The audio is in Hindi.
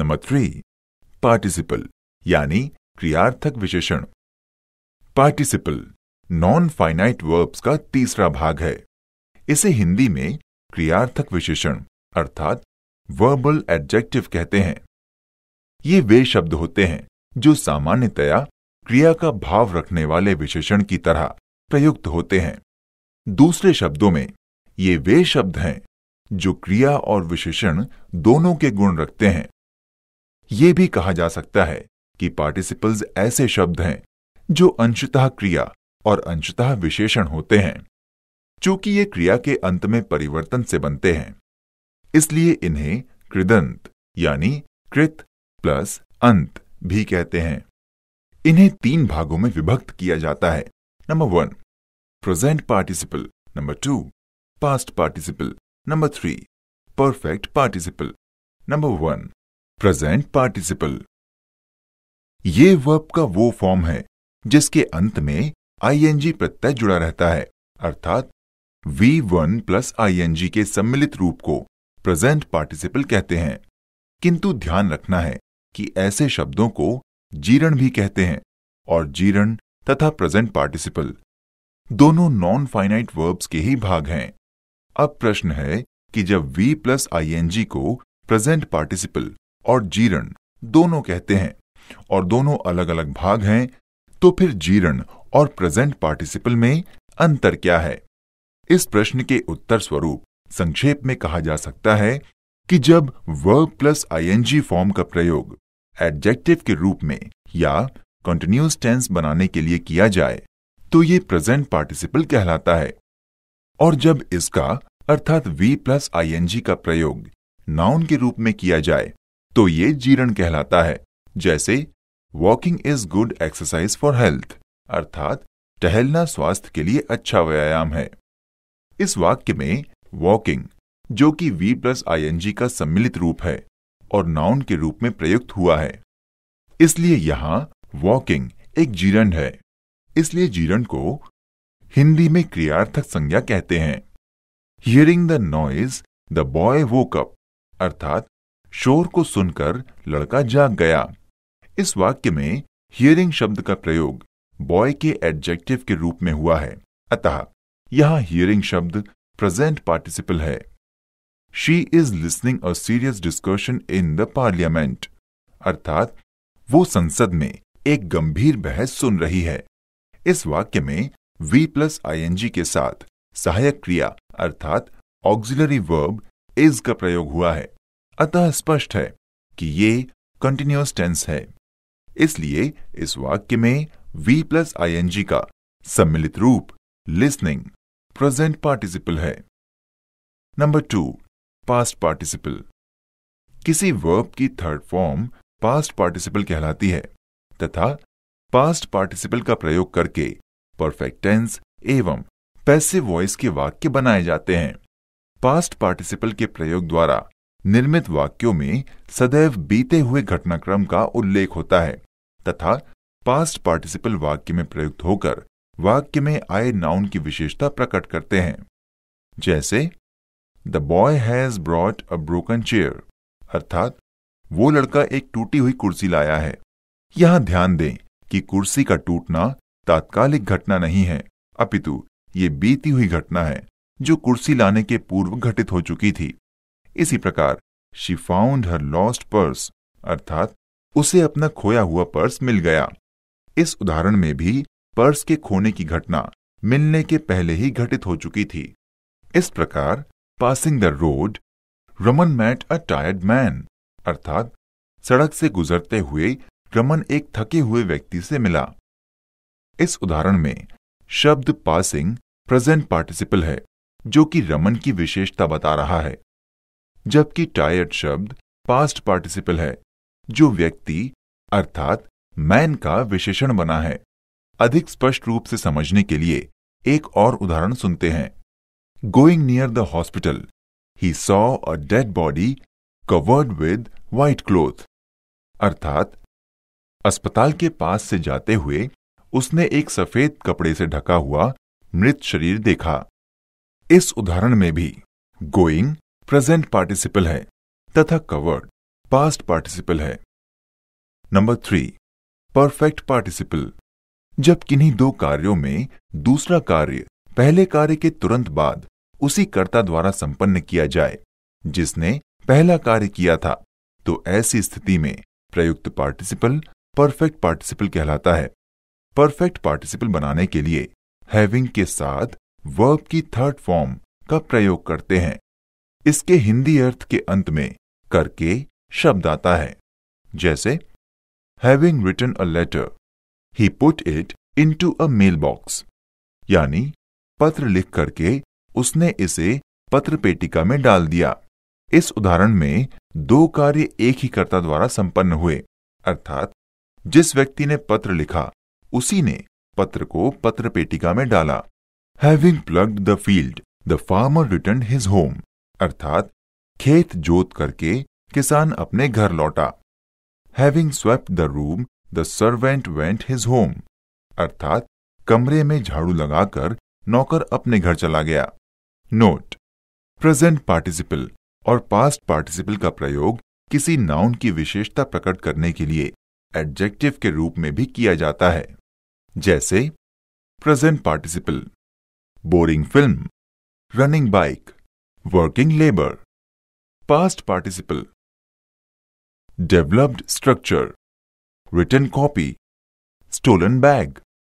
नंबर थ्री पार्टिसिपल यानी क्रियार्थक विशेषण पार्टिसिपल नॉन फाइनाइट वर्ब्स का तीसरा भाग है इसे हिंदी में क्रियार्थक विशेषण अर्थात वर्बल एडजेक्टिव कहते हैं ये वे शब्द होते हैं जो सामान्यतया क्रिया का भाव रखने वाले विशेषण की तरह प्रयुक्त होते हैं दूसरे शब्दों में ये वे शब्द हैं जो क्रिया और विशेषण दोनों के गुण रखते हैं ये भी कहा जा सकता है कि पार्टिसिपल्स ऐसे शब्द हैं जो अंशतः क्रिया और अंशतः विशेषण होते हैं चूंकि ये क्रिया के अंत में परिवर्तन से बनते हैं इसलिए इन्हें कृदंत यानी कृत प्लस अंत भी कहते हैं इन्हें तीन भागों में विभक्त किया जाता है number one present participle number two past participle number three perfect participle number one present participle ये वर्ब का वो फॉर्म है जिसके अंत में आईएनजी प्रत्यय जुड़ा रहता है अर्थात वी वन प्लस आईएनजी के सम्मिलित रूप को प्रेजेंट पार्टिसिपल कहते हैं किंतु ध्यान रखना है कि ऐसे शब्दों को जीरण भी कहते हैं और जीरण तथा प्रेजेंट पार्टिसिपल दोनों नॉन फाइनाइट वर्ब्स के ही भाग हैं अब प्रश्न है कि जब वी प्लस आईएनजी को प्रेजेंट पार्टिसिपल और जीर्ण दोनों कहते हैं और दोनों अलग अलग भाग हैं तो फिर जीर्ण और प्रेजेंट पार्टिसिपल में अंतर क्या है इस प्रश्न के उत्तर स्वरूप संक्षेप में कहा जा सकता है कि जब वर्ब प्लस आईएनजी फॉर्म का प्रयोग एडजेक्टिव के रूप में या कंटिन्यूस टेंस बनाने के लिए किया जाए तो ये प्रेजेंट पार्टिसिपल कहलाता है और जब इसका अर्थात वी प्लस आईएनजी का प्रयोग नाउन के रूप में किया जाए तो ये जीरण कहलाता है जैसे walking is good exercise for health अर्थात टहलना स्वास्थ्य के लिए अच्छा व्यायाम है इस वाक्य में वॉकिंग जो कि वी प्लस आई का सम्मिलित रूप है और नाउन के रूप में प्रयुक्त हुआ है इसलिए यहां वॉकिंग एक जीरण है इसलिए जीरण को हिंदी में क्रियार्थक संज्ञा कहते हैं hearing the noise the boy woke up अर्थात शोर को सुनकर लड़का जाग गया इस वाक्य में हियरिंग शब्द का प्रयोग बॉय के एडजेक्टिव के रूप में हुआ है अतः यहां हियरिंग शब्द प्रेजेंट पार्टिसिपल है she is listening a serious discussion in the parliament अर्थात वो संसद में एक गंभीर बहस सुन रही है इस वाक्य में वी प्लस आई के साथ सहायक क्रिया अर्थात ऑक्सिलरी वर्ब इज का प्रयोग हुआ है अतः स्पष्ट है कि ये कंटिन्यूस टेंस है इसलिए इस वाक्य में वी प्लस आई का सम्मिलित रूप लिसनिंग प्रेजेंट पार्टिसिपल है नंबर टू पास्ट पार्टिसिपल किसी वर्ब की थर्ड फॉर्म पास्ट पार्टिसिपल कहलाती है तथा पास्ट पार्टिसिपल का प्रयोग करके परफेक्ट टेंस एवं पैसिव वॉइस के वाक्य बनाए जाते हैं पास्ट पार्टिसिपल के प्रयोग द्वारा निर्मित वाक्यों में सदैव बीते हुए घटनाक्रम का उल्लेख होता है तथा पास्ट पार्टिसिपल वाक्य में प्रयुक्त होकर वाक्य में आए नाउन की विशेषता प्रकट करते हैं जैसे the boy has brought a broken chair अर्थात वो लड़का एक टूटी हुई कुर्सी लाया है यहां ध्यान दें कि कुर्सी का टूटना तात्कालिक घटना नहीं है अपितु ये बीती हुई घटना है जो कुर्सी लाने के पूर्व घटित हो चुकी थी इसी प्रकार she found her lost purse अर्थात उसे अपना खोया हुआ पर्स मिल गया इस उदाहरण में भी पर्स के खोने की घटना मिलने के पहले ही घटित हो चुकी थी इस प्रकार passing the road Raman met a tired man अर्थात सड़क से गुजरते हुए रमन एक थके हुए व्यक्ति से मिला इस उदाहरण में शब्द पासिंग प्रेजेंट पार्टिसिपल है जो कि रमन की विशेषता बता रहा है जबकि टायर्ड शब्द पास्ट पार्टिसिपल है जो व्यक्ति अर्थात मैन का विशेषण बना है अधिक स्पष्ट रूप से समझने के लिए एक और उदाहरण सुनते हैं going near the hospital he saw a dead body covered with white cloth अर्थात अस्पताल के पास से जाते हुए उसने एक सफेद कपड़े से ढका हुआ मृत शरीर देखा इस उदाहरण में भी गोइंग प्रेजेंट पार्टिसिपल है तथा कवर्ड पास्ट पार्टिसिपल है नंबर थ्री परफेक्ट पार्टिसिपल जब किन्हीं दो कार्यों में दूसरा कार्य पहले कार्य के तुरंत बाद उसी कर्ता द्वारा संपन्न किया जाए जिसने पहला कार्य किया था तो ऐसी स्थिति में प्रयुक्त पार्टिसिपल परफेक्ट पार्टिसिपल कहलाता है परफेक्ट पार्टिसिपल बनाने के लिए हैविंग के साथ वर्ब की थर्ड फॉर्म का प्रयोग करते हैं इसके हिंदी अर्थ के अंत में करके शब्द आता है जैसे having return a letter he put it into a mail box यानी पत्र लिख करके उसने इसे पत्र पेटिका में डाल दिया इस उदाहरण में दो कार्य एक ही कर्ता द्वारा संपन्न हुए अर्थात जिस व्यक्ति ने पत्र लिखा उसी ने पत्र को पत्र पेटिका में डाला having ploughed the field the farmer return his home अर्थात खेत जोत करके किसान अपने घर लौटा having swept the room the servant went his home अर्थात कमरे में झाड़ू लगाकर नौकर अपने घर चला गया नोट प्रेजेंट पार्टिसिपल और पास्ट पार्टिसिपल का प्रयोग किसी नाउन की विशेषता प्रकट करने के लिए एडजेक्टिव के रूप में भी किया जाता है जैसे present participle boring film running bike working labor. Past participle. Developed structure. Written copy. Stolen bag.